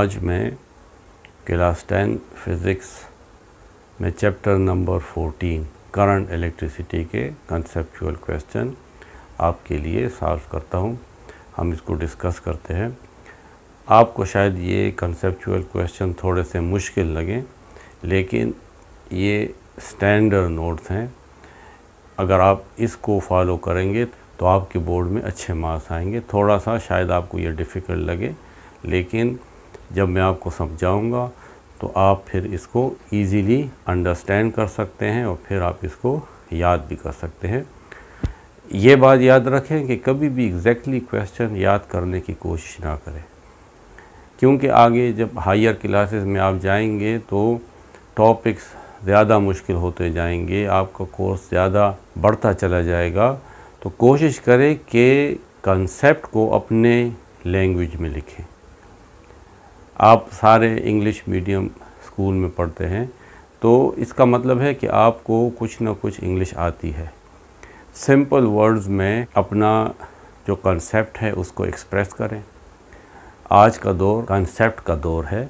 आज मैं class ten physics में chapter number fourteen current electricity के कंसेप्चुअल क्वेश्चन आपके लिए सॉल्व करता हूँ हम इसको डिस्कस करते हैं आपको शायद ये कंसेप्चुअल क्वेश्चन थोड़े से मुश्किल लगें लेकिन ये स्टैंडर्ड नोट्स हैं अगर आप इसको फॉलो करेंगे तो आपके बोर्ड में अच्छे मार्क्स आएंगे थोड़ा सा शायद आपको ये डिफ़िकल्ट लगे लेकिन जब मैं आपको समझाऊंगा तो आप फिर इसको इजीली अंडरस्टैंड कर सकते हैं और फिर आप इसको याद भी कर सकते हैं ये बात याद रखें कि कभी भी एग्जैक्टली क्वेश्चन याद करने की कोशिश ना करें क्योंकि आगे जब हायर क्लासेस में आप जाएंगे तो टॉपिक्स ज़्यादा मुश्किल होते जाएंगे आपका कोर्स ज़्यादा बढ़ता चला जाएगा तो कोशिश करें कि कंसेप्ट को अपने लैंग्वेज में लिखें आप सारे इंग्लिश मीडियम स्कूल में पढ़ते हैं तो इसका मतलब है कि आपको कुछ ना कुछ इंग्लिश आती है सिंपल वर्ड्स में अपना जो कंसेप्ट है उसको एक्सप्रेस करें आज का दौर कंसेप्ट का दौर है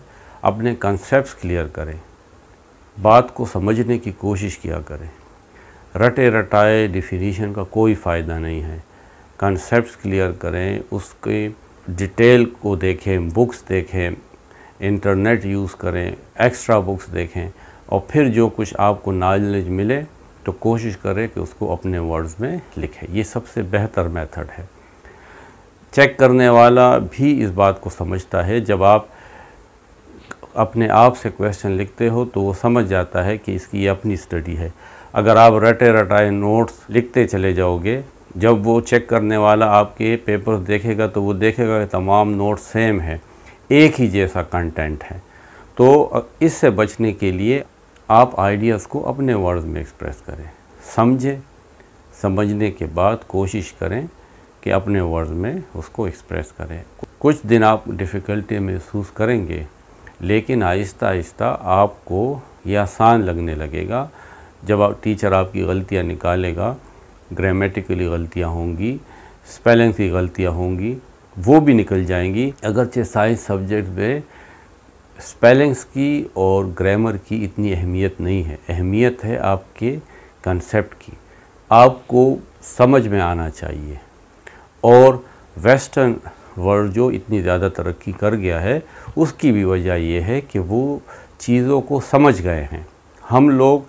अपने कंसेप्ट क्लियर करें बात को समझने की कोशिश किया करें रटे रटाए डिफिनीशन का कोई फ़ायदा नहीं है कंसेप्ट क्लियर करें उसके डिटेल को देखें बुक्स देखें इंटरनेट यूज़ करें एक्स्ट्रा बुक्स देखें और फिर जो कुछ आपको नॉलेज मिले तो कोशिश करें कि उसको अपने वर्ड्स में लिखें ये सबसे बेहतर मेथड है चेक करने वाला भी इस बात को समझता है जब आप अपने आप से क्वेश्चन लिखते हो तो वो समझ जाता है कि इसकी अपनी स्टडी है अगर आप रटे रटाए नोट्स लिखते चले जाओगे जब वो चेक करने वाला आपके पेपर्स देखेगा तो वो देखेगा कि तमाम नोट्स सेम है एक ही जैसा कंटेंट है तो इससे बचने के लिए आप आइडियाज़ को अपने वर्ड्स में एक्सप्रेस करें समझें समझने के बाद कोशिश करें कि अपने वर्ड्स में उसको एक्सप्रेस करें कुछ दिन आप डिफ़िकल्टी महसूस करेंगे लेकिन आहिस्ता आहिस्ता आपको ये आसान लगने लगेगा जब आप टीचर आपकी गलतियाँ निकालेगा ग्रामेटिकली गलतियाँ होंगी स्पेलिंग की गलतियाँ होंगी वो भी निकल जाएंगी अगरचे साइंस सब्जेक्ट में स्पेलिंग्स की और ग्रामर की इतनी अहमियत नहीं है अहमियत है आपके कंसेप्ट की आपको समझ में आना चाहिए और वेस्टर्न वर्ल्ड जो इतनी ज़्यादा तरक्की कर गया है उसकी भी वजह यह है कि वो चीज़ों को समझ गए हैं हम लोग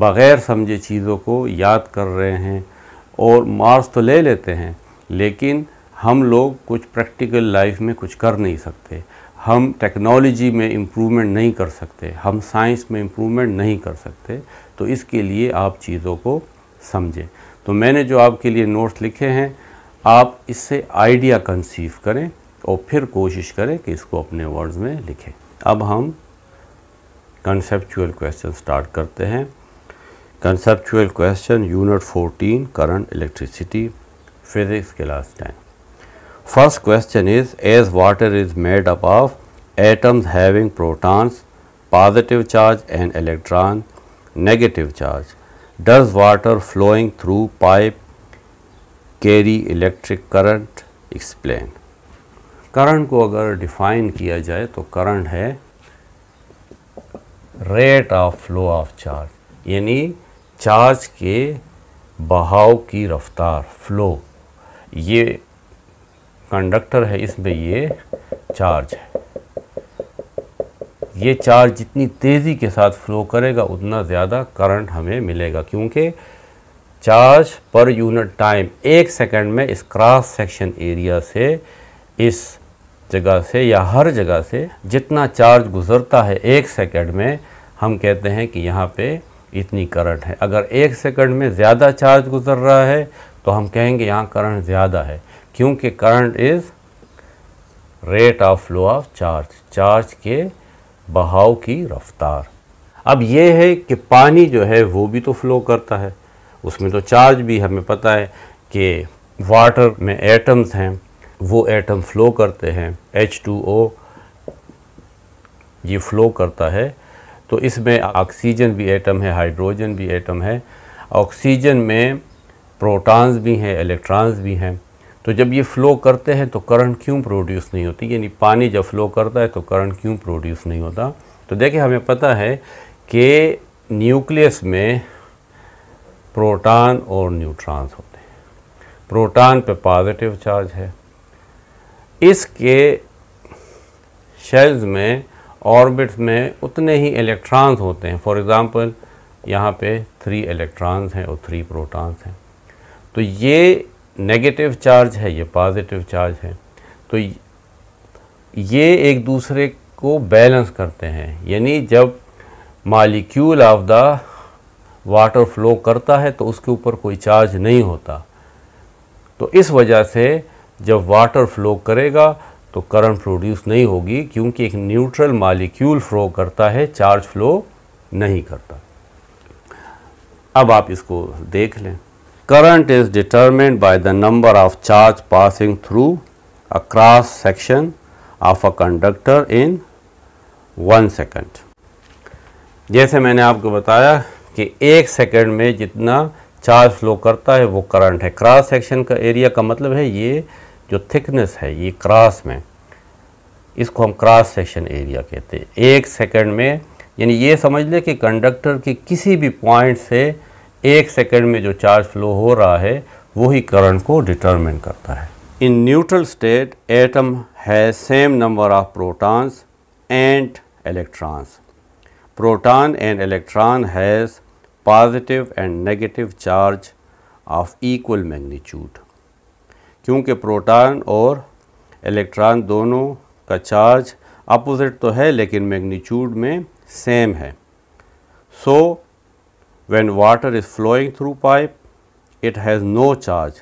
बग़ैर समझे चीज़ों को याद कर रहे हैं और मार्क्स तो ले लेते हैं लेकिन हम लोग कुछ प्रैक्टिकल लाइफ में कुछ कर नहीं सकते हम टेक्नोलॉजी में इम्प्रूवमेंट नहीं कर सकते हम साइंस में इम्प्रूवमेंट नहीं कर सकते तो इसके लिए आप चीज़ों को समझें तो मैंने जो आपके लिए नोट्स लिखे हैं आप इससे आइडिया कंसीव करें और फिर कोशिश करें कि इसको अपने वर्ड्स में लिखें अब हम कंसेप्चुअल क्वेश्चन स्टार्ट करते हैं conceptual question unit 14 current electricity physics class ten First question is as water is made up of atoms having protons, positive charge and electron, negative charge. Does water flowing through pipe carry electric current? Explain. Current ko agar define kiya jaye, to current hai rate of flow of charge, yani charge ke बहाव की रफ्तार flow ये conductor है इसमें ये charge है ये charge जितनी तेज़ी के साथ फ्लो करेगा उतना ज़्यादा करंट हमें मिलेगा क्योंकि चार्ज पर यूनिट टाइम एक सेकंड में इस क्रॉस सेक्शन एरिया से इस जगह से या हर जगह से जितना चार्ज गुजरता है एक सेकंड में हम कहते हैं कि यहाँ पे इतनी करंट है अगर एक सेकंड में ज़्यादा चार्ज गुजर रहा है तो हम कहेंगे यहाँ करंट ज़्यादा है क्योंकि current is rate of flow of charge charge के बहाव की रफ्तार अब यह है कि पानी जो है वो भी तो फ्लो करता है उसमें तो चार्ज भी हमें पता है कि वाटर में एटम्स हैं वो एटम फ्लो करते हैं H2O ये फ्लो करता है तो इसमें ऑक्सीजन भी एटम है हाइड्रोजन भी एटम है ऑक्सीजन में प्रोटॉन्स भी हैं इलेक्ट्रॉन्स भी हैं तो जब ये फ्लो करते हैं तो करंट क्यों प्रोड्यूस नहीं होती यानी पानी जब फ्लो करता है तो करंट क्यों प्रोड्यूस नहीं होता तो देखिए हमें पता है कि न्यूक्लियस में प्रोटॉन और न्यूट्रॉन्स होते हैं प्रोटॉन पे पॉजिटिव चार्ज है इसके शेल्स में ऑर्बिट्स में उतने ही इलेक्ट्रॉन्स होते हैं फॉर एग्ज़ाम्पल यहाँ पे थ्री इलेक्ट्रॉन्स हैं और थ्री प्रोटॉन्स हैं तो ये नेगेटिव चार्ज है ये पॉजिटिव चार्ज है तो ये एक दूसरे को बैलेंस करते हैं यानी जब molecule of the water flow करता है तो उसके ऊपर कोई चार्ज नहीं होता तो इस वजह से जब वाटर फ्लो करेगा तो करंट प्रोड्यूस नहीं होगी क्योंकि एक न्यूट्रल मालिक्यूल फ्लो करता है चार्ज फ्लो नहीं करता अब आप इसको देख लें Current is determined by the number of charge passing through a cross section of a conductor in one second जैसे मैंने आपको बताया कि एक सेकंड में जितना चार्ज फ्लो करता है वो करंट है क्रॉस सेक्शन का एरिया का मतलब है ये जो थिकनेस है ये क्रॉस में इसको हम क्रॉस सेक्शन एरिया कहते हैं एक सेकंड में यानी ये समझ ले कि कंडक्टर के किसी भी पॉइंट से एक सेकंड में जो चार्ज फ्लो हो रहा है वही करंट को डिटरमिन करता है in neutral state atom has same number of protons and electrons proton and electron has positive and negative charge of equal magnitude क्योंकि प्रोटॉन और इलेक्ट्रॉन दोनों का चार्ज अपोजिट तो है लेकिन मैग्नीट्यूड में सेम है so when water is flowing through pipe it has no charge.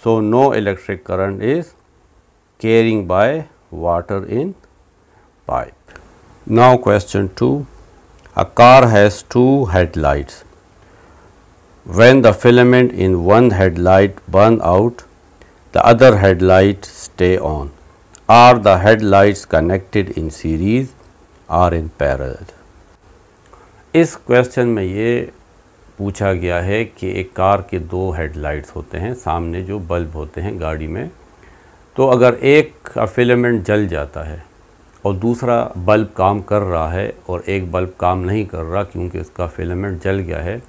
So, no electric current is carrying by water in pipe. Now question 2 a car has two headlights. When the filament in one headlight burn out the other headlight stay on. Are the headlights connected in series or in parallel? इस question में ये पूछा गया है कि एक car के दो हेडलाइट्स होते हैं सामने जो बल्ब होते हैं गाड़ी में तो अगर एक फिलामेंट जल जाता है और दूसरा बल्ब काम कर रहा है और एक बल्ब काम नहीं कर रहा क्योंकि उसका फिलामेंट जल गया है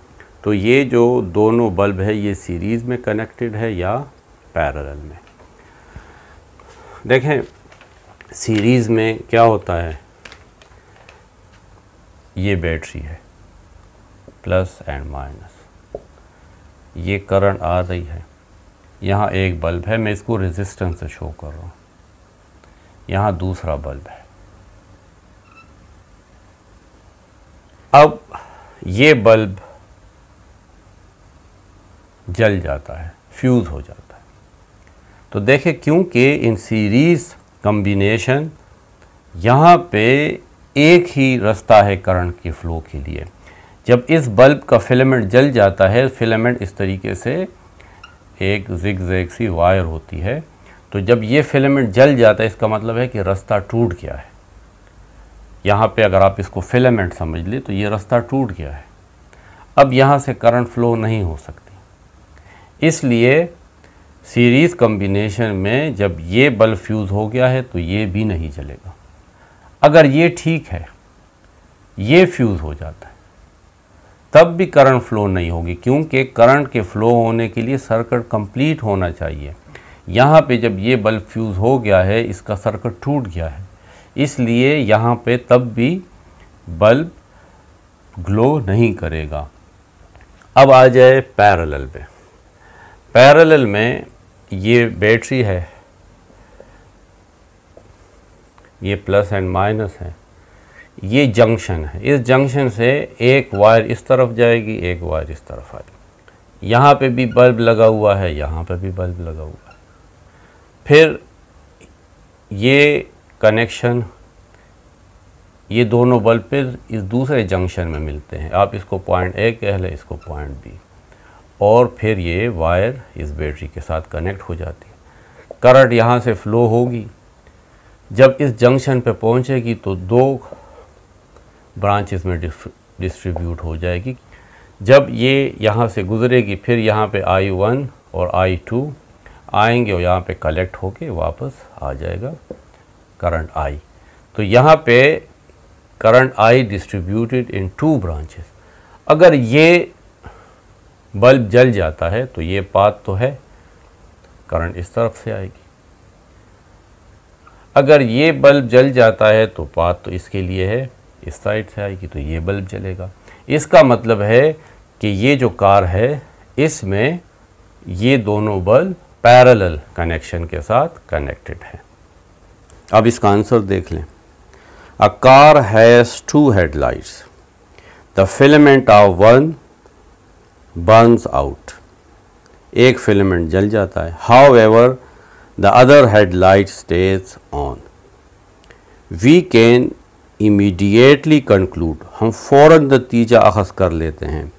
तो ये जो दोनों बल्ब है ये सीरीज़ में कनेक्टेड है या पैरेलल में देखें सीरीज़ में क्या होता है ये बैटरी है प्लस एंड माइनस ये करंट आ रही है यहाँ एक बल्ब है मैं इसको रेजिस्टेंस से शो कर रहा हूँ यहाँ दूसरा बल्ब है अब ये बल्ब जल जाता है फ्यूज़ हो जाता है तो देखें क्योंकि इन सीरीज़ कम्बिनेशन यहाँ पे एक ही रास्ता है करंट के फ्लो के लिए जब इस बल्ब का फिलामेंट जल जाता है फिलामेंट इस तरीके से एक जिग जैग सी वायर होती है तो जब ये फिलामेंट जल जाता है इसका मतलब है कि रास्ता टूट गया है यहाँ पे अगर आप इसको फिलामेंट समझ ले तो ये रास्ता टूट गया है अब यहाँ से करंट फ्लो नहीं हो सकती इसलिए सीरीज़ कम्बिनेशन में जब ये बल्ब फ्यूज़ हो गया है तो ये भी नहीं जलेगा अगर ये ठीक है ये फ्यूज़ हो जाता है तब भी करंट फ्लो नहीं होगी क्योंकि करंट के फ्लो होने के लिए सर्किट कंप्लीट होना चाहिए यहाँ पे जब ये बल्ब फ्यूज़ हो गया है इसका सर्किट टूट गया है इसलिए यहाँ पे तब भी बल्ब ग्लो नहीं करेगा अब आ जाए पैरेलल में पैरेलल में ये बैटरी है ये प्लस एंड माइनस है ये जंक्शन है इस जंक्शन से एक वायर इस तरफ जाएगी एक वायर इस तरफ आएगी यहाँ पे भी बल्ब लगा हुआ है यहाँ पे भी बल्ब लगा हुआ है फिर ये कनेक्शन ये दोनों बल्ब फिर इस दूसरे जंक्शन में मिलते हैं आप इसको पॉइंट ए कह लें इसको पॉइंट बी और फिर ये वायर इस बैटरी के साथ कनेक्ट हो जाती है करंट यहाँ से फ़्लो होगी जब इस जंक्शन पे पहुँचेगी तो दो ब्रांचेस में डिस्ट्रीब्यूट हो जाएगी जब ये यहाँ से गुजरेगी फिर यहाँ पे आई वन और आई टू आएंगे और यहाँ पे कलेक्ट होके वापस आ जाएगा करंट आई तो यहाँ पे current I distributed in two branches अगर ये बल्ब जल जाता है तो ये पात तो है करंट इस तरफ से आएगी अगर ये बल्ब जल जाता है तो पात तो इसके लिए है इस साइड से आएगी तो ये बल्ब जलेगा इसका मतलब है कि ये जो कार है इसमें ये दोनों बल्ब पैरेलल कनेक्शन के साथ कनेक्टेड है अब इसका आंसर देख लें a car has two headlights the filament of one burns out एक फिलामेंट जल जाता है however the other headlight stays on we can immediately conclude हम फ़ौर नतीजा अखज़ कर लेते हैं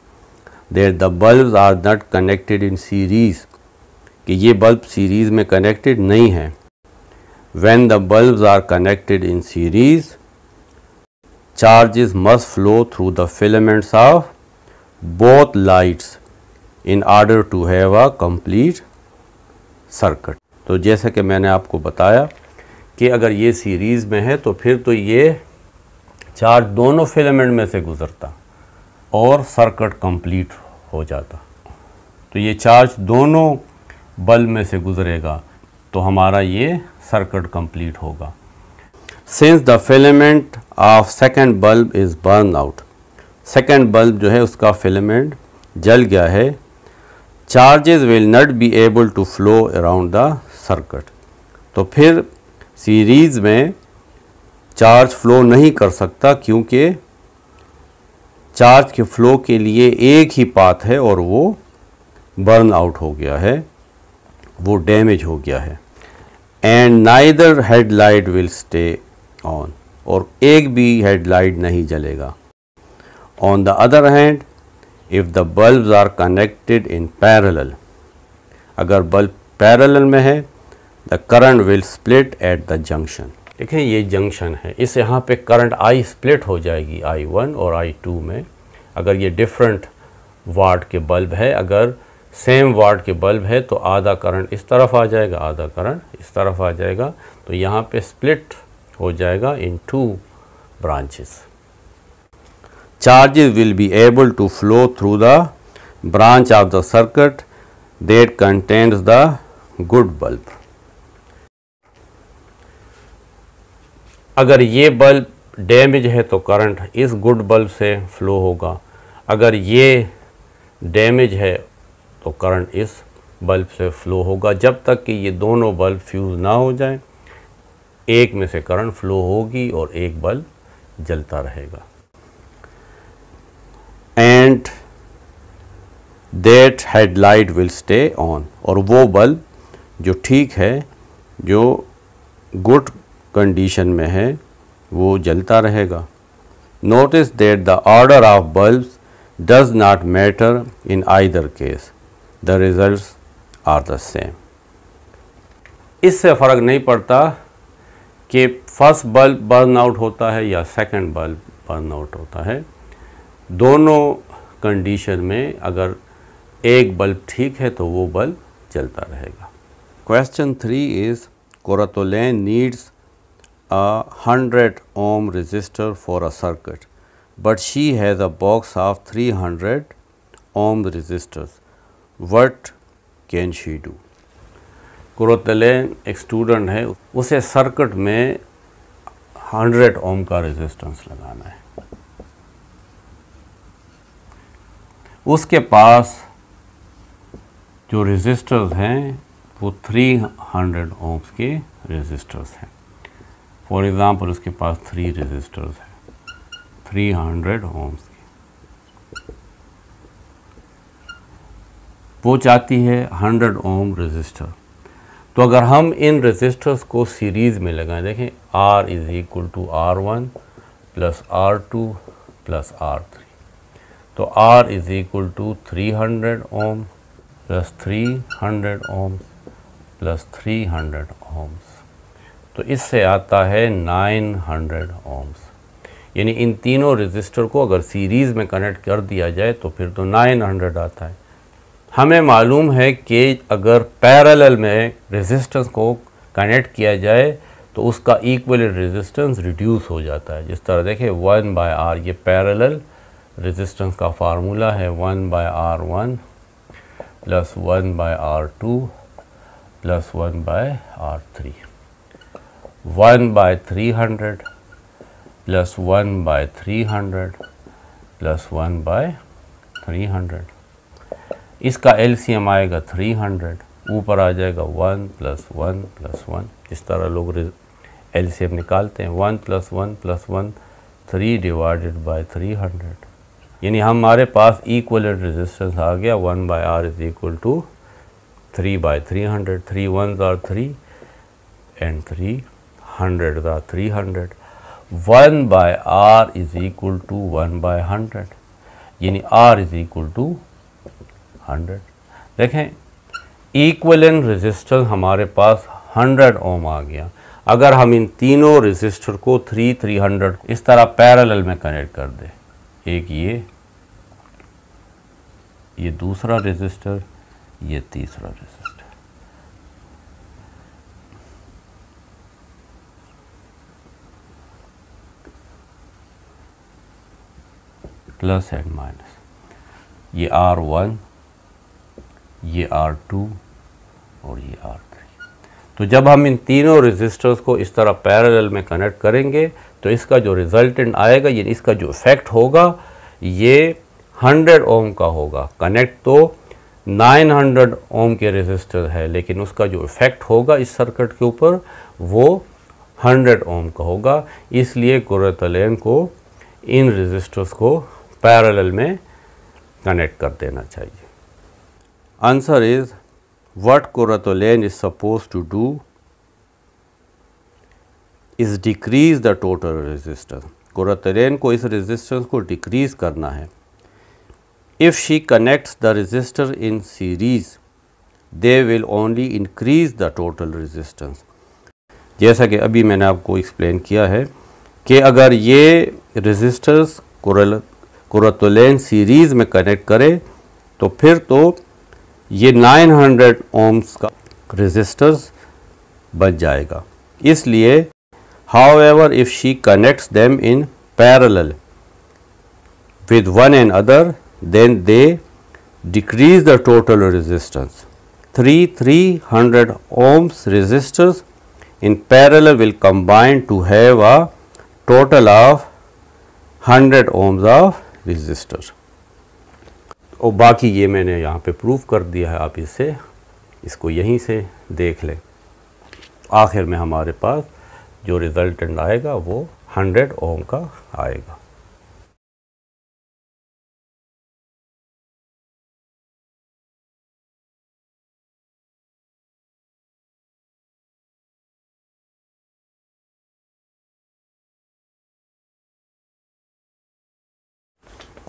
there the bulb are not connected in series कि ये बल्ब सीरीज़ में कनेक्टेड नहीं है when the bulb are connected in series charges must flow through the filaments of both lights in order to have a complete circuit तो जैसा कि मैंने आपको बताया कि अगर ये सीरीज़ में है तो फिर तो ये चार्ज दोनों फिलामेंट में से गुज़रता और सर्किट कंप्लीट हो जाता तो ये चार्ज दोनों बल्ब में से गुज़रेगा तो हमारा ये सर्किट कंप्लीट होगा since the filament of second bulb is burn out second bulb जो है उसका फिलामेंट जल गया है charges will not be able to flow around the circuit तो फिर सीरीज़ में चार्ज फ्लो नहीं कर सकता क्योंकि चार्ज के फ्लो के लिए एक ही पाथ है और वो बर्न आउट हो गया है वो डैमेज हो गया है and neither headlight will stay on और एक भी हेडलाइट नहीं जलेगा on the other hand if the bulb are connected in parallel अगर बल्ब पैरेलल में है the current will split at the junction देखें ये जंक्शन है इस यहाँ पे करंट आई स्प्लिट हो जाएगी आई वन और आई टू में अगर ये डिफरेंट वाट के बल्ब है अगर सेम वाट के बल्ब है तो आधा करंट इस तरफ आ जाएगा आधा करंट इस तरफ आ जाएगा तो यहाँ पे स्प्लिट हो जाएगा in two branches charges will be able to flow through the branch of the circuit that contains the good bulb अगर ये बल्ब डैमेज है तो करंट इस गुड बल्ब से फ्लो होगा अगर ये डैमेज है तो करंट इस बल्ब से फ्लो होगा जब तक कि ये दोनों बल्ब फ्यूज़ ना हो जाएं एक में से करंट फ्लो होगी और एक बल्ब जलता रहेगा and that headlight will stay on और वो बल्ब जो ठीक है जो गुड कंडीशन में है वो जलता रहेगा notice that the order of bulbs does not matter in either case the result are the same इससे फ़र्क नहीं पड़ता कि फर्स्ट बल्ब बर्न आउट होता है या सेकंड बल्ब बर्न आउट होता है दोनों कंडीशन में अगर एक बल्ब ठीक है तो वो बल्ब चलता रहेगा question three is Qurratulain needs a 100 ohm resistor for a circuit, but she has a box of 300 ohm resistors. What can she do? Qurratulain a student hai use circuit mein 100 ohm ka resistance lagana hai uske paas jo resistors hain wo 300 ohms ke resistors hain for example उसके पास three resistors है three hundred ohms की वो चाहती है hundred ohm resistor तो अगर हम इन रजिस्टर्स को सीरीज़ में लगाएं देखें R is equal to R one plus R two plus R three तो R is equal to three hundred ohm plus three hundred ohms plus three hundred ohms तो इससे आता है 900 ओम्स यानी इन तीनों रजिस्टर को अगर सीरीज़ में कनेक्ट कर दिया जाए तो फिर तो 900 आता है हमें मालूम है कि अगर पैरेलल में रेजिस्टेंस को कनेक्ट किया जाए तो उसका इक्वल रेजिस्टेंस रिड्यूस हो जाता है जिस तरह देखें वन बाय आर ये पैरेलल रेजिस्टेंस का फार्मूला है one by R one plus one by R two plus one by R three 1 by 300 plus 1 by 300 plus 1 by 300 इसका एलसीएम आएगा 300 ऊपर आ जाएगा 1 प्लस वन प्लस वन जिस तरह लोग एलसीएम निकालते हैं 1 plus one plus one three divided by 300 यानी हमारे पास इक्वल रेजिस्टेंस आ गया 1 by R is equal to 3 by 300 three one R three and three 100 का 300 one by R is equal to one by hundred यानी R is equal to hundred देखें equivalent resistor हमारे पास hundred ohm आ गया अगर हम इन तीनों रजिस्टर को three three hundred इस तरह पैरल में कनेक्ट कर दें एक ये ये दूसरा रजिस्टर ये तीसरा रजिस्टर प्लस एंड माइनस ये आर वन ये आर टू और ये आर थ्री तो जब हम इन तीनों रेजिस्टर्स को इस तरह पैरेलल में कनेक्ट करेंगे तो इसका जो रिजल्टेंट आएगा यानी इसका जो इफेक्ट होगा ये हंड्रेड ओम का होगा कनेक्ट तो 900 ओम के रेजिस्टर है लेकिन उसका जो इफेक्ट होगा इस सर्किट के ऊपर वो 100 ओम का होगा इसलिए कुरतलैन को इन रेजिस्टर्स को पैरेलल में कनेक्ट कर देना चाहिए answer is what Qurratulain is suppose to do is decrease the total resistance Qurratulain को इस रेजिस्टेंस को डिक्रीज करना है if she connects the resistor in series they will only increase the total resistance जैसा कि अभी मैंने आपको एक्सप्लेन किया है कि अगर ये रेजिस्टर्स कुरतुलैन सीरीज में कनेक्ट करें तो फिर तो ये 900 हंड्रेड ओम्स का रेजिस्टर्स बन जाएगा इसलिए how if she connects them in parallel with one and other then they decrease the total resistance three three hundred ohms resistors in parallel will combine to have a total of hundred ohms of resistor और बाकी ये मैंने यहाँ पे proof कर दिया है आप इसे इसको यहीं से देख लें आखिर में हमारे पास जो रिज़ल्टेंट आएगा वो 100 ओम का आएगा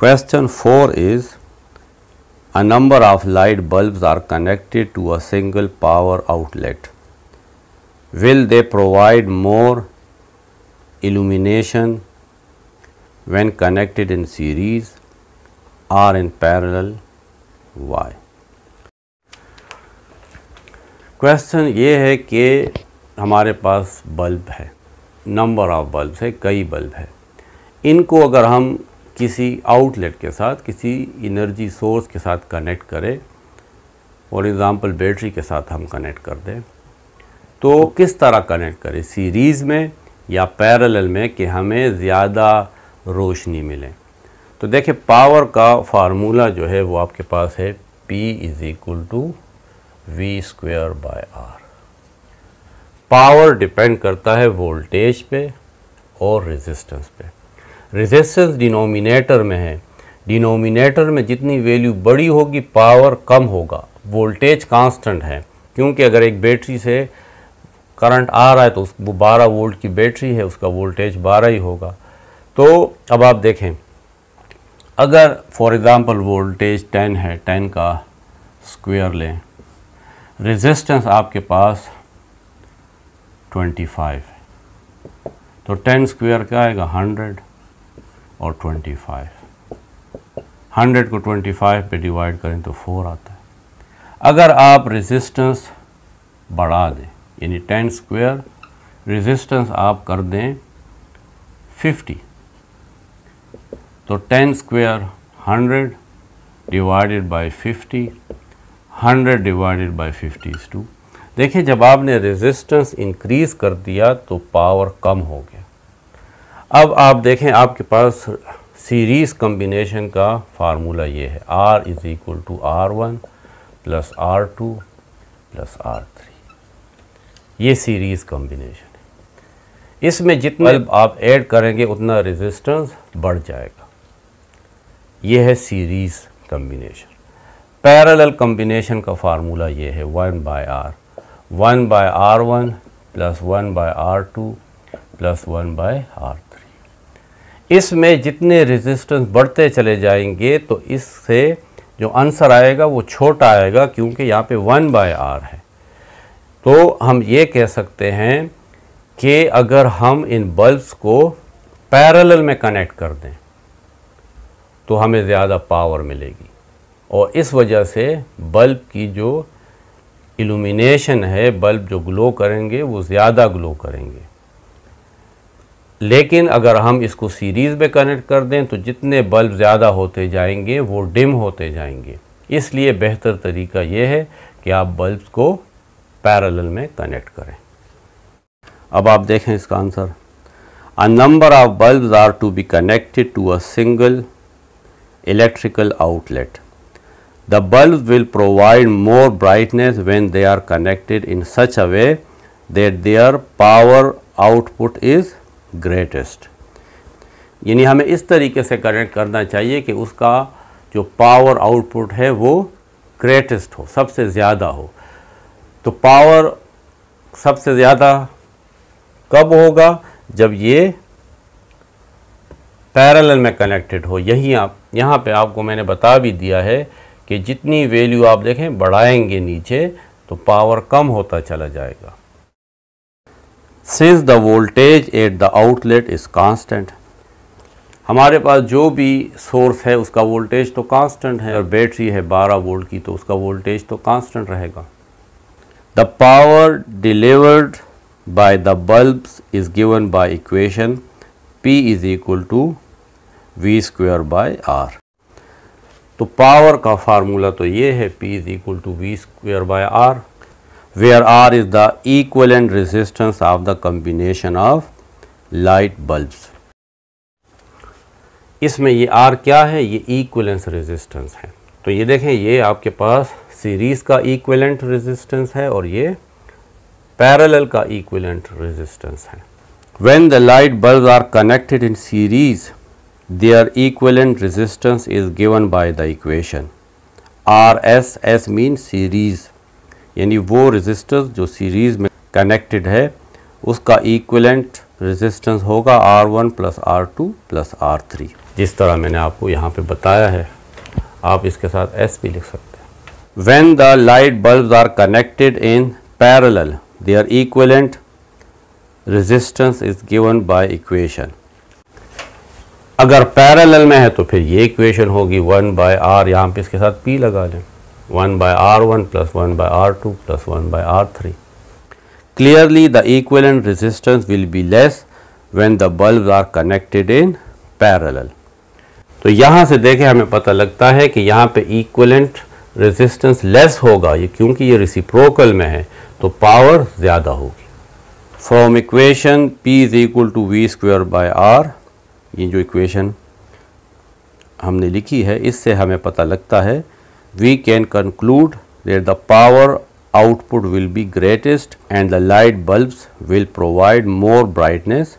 Question 4 is a number of light bulbs are connected to a single power outlet. Will they provide more illumination when connected in series or in parallel? Why? Question ये है कि हमारे पास बल्ब है नंबर ऑफ बल्ब है कई bulb है इनको अगर हम किसी आउटलेट के साथ किसी इनर्जी सोर्स के साथ कनेक्ट करें फॉर एग्ज़ाम्पल बैटरी के साथ हम कनेक्ट कर दें तो किस तरह कनेक्ट करें सीरीज़ में या पैरेलल में कि हमें ज़्यादा रोशनी मिले तो देखिए पावर का फार्मूला जो है वो आपके पास है P is equal to V square by R power depend करता है वोल्टेज पे और रेजिस्टेंस पे रेजिस्टेंस डिनोमिनेटर में है डिनोमिनेटर में जितनी वैल्यू बड़ी होगी पावर कम होगा वोल्टेज कांस्टेंट है क्योंकि अगर एक बैटरी से करंट आ रहा है तो उस वो बारह वोल्ट की बैटरी है उसका वोल्टेज बारह ही होगा तो अब आप देखें अगर फॉर एग्ज़ाम्पल वोल्टेज टेन है टेन का स्क्वायर लें रेजिस्टेंस आपके पास ट्वेंटी फाइव है तो टेन स्क्वायर क्या आएगा हंड्रेड और 25 100 को 25 पे डिवाइड करें तो 4 आता है अगर आप रेजिस्टेंस बढ़ा दें यानी 10 स्क्वायर रेजिस्टेंस आप कर दें 50 तो 10 square 100 divided by 50 100 divided by 50 is two देखिए जब आपने रेजिस्टेंस इंक्रीज कर दिया तो पावर कम हो गया अब आप देखें आपके पास सीरीज़ कम्बिनेशन का फार्मूला ये है R is equal to R one plus R two plus R three ये सीरीज़ कम्बिनेशन है इसमें जितना आप ऐड करेंगे उतना रेजिस्टेंस बढ़ जाएगा ये है सीरीज़ कम्बिनेशन पैरेलल कम्बिनेशन का फार्मूला ये है one by R one by R one plus one by R two plus one by R इसमें जितने रेजिस्टेंस बढ़ते चले जाएंगे तो इससे जो आंसर आएगा वो छोटा आएगा क्योंकि यहाँ पे वन बाय आर है तो हम ये कह सकते हैं कि अगर हम इन बल्ब्स को पैरेलल में कनेक्ट कर दें तो हमें ज़्यादा पावर मिलेगी और इस वजह से बल्ब की जो इल्यूमिनेशन है बल्ब जो ग्लो करेंगे वो ज़्यादा ग्लो करेंगे लेकिन अगर हम इसको सीरीज़ में कनेक्ट कर दें तो जितने बल्ब ज़्यादा होते जाएंगे वो डिम होते जाएंगे इसलिए बेहतर तरीका ये है कि आप बल्ब को पैरेलल में कनेक्ट करें अब आप देखें इसका answer a number of bulb are to be connected to a single electrical outlet the bulb will provide more brightness when they are connected in such a way that their power output is greatest यानी हमें इस तरीके से connect करना चाहिए कि उसका जो पावर आउटपुट है वो ग्रेटेस्ट हो सबसे ज़्यादा हो तो पावर सबसे ज़्यादा कब होगा जब ये पैरेलल में कनेक्टेड हो यही आप यहाँ पे आपको मैंने बता भी दिया है कि जितनी वैल्यू आप देखें बढ़ाएंगे नीचे तो पावर कम होता चला जाएगा since the voltage at the outlet is constant हमारे पास जो भी सोर्स है उसका वोल्टेज तो कांस्टेंट है और बैटरी है 12 वोल्ट की तो उसका वोल्टेज तो कांस्टेंट रहेगा the power delivered by the bulb is given by equation P is equal to V square by R तो पावर का फार्मूला तो ये है P is equal to V square by R where R is the equivalent resistance of the combination of light bulbs. इसमें ये R क्या है ये equivalent resistance है तो ये देखें ये आपके पास series का equivalent resistance है और ये parallel का equivalent resistance है When the light bulbs are connected in series, their equivalent resistance is given by the equation. RS, S means series. यानी वो रेजिस्टर जो सीरीज़ में कनेक्टेड है उसका इक्वलेंट रेजिस्टेंस होगा R one plus R two plus R three जिस तरह मैंने आपको यहाँ पे बताया है आप इसके साथ एस भी लिख सकते हैं when the light bulb are connected in parallel they are equivalent resistance is given by equation अगर पैरल में है तो फिर ये इक्वेशन होगी वन बाय आर यहाँ पे इसके साथ पी लगा लें 1 by R1 plus 1 by R2 plus 1 by R3. Clearly, the equivalent resistance will be less when the bulbs are connected in parallel. तो यहाँ से देखें हमें पता लगता है कि यहाँ पे इक्वलेंट रेजिस्टेंस लेस होगा ये क्योंकि ये रिसिप्रोकल में है तो पावर ज़्यादा होगी from equation P is equal to V square by R ये जो इक्वेशन हमने लिखी है इससे हमें पता लगता है we can conclude that the power output will be greatest and the light bulbs will provide more brightness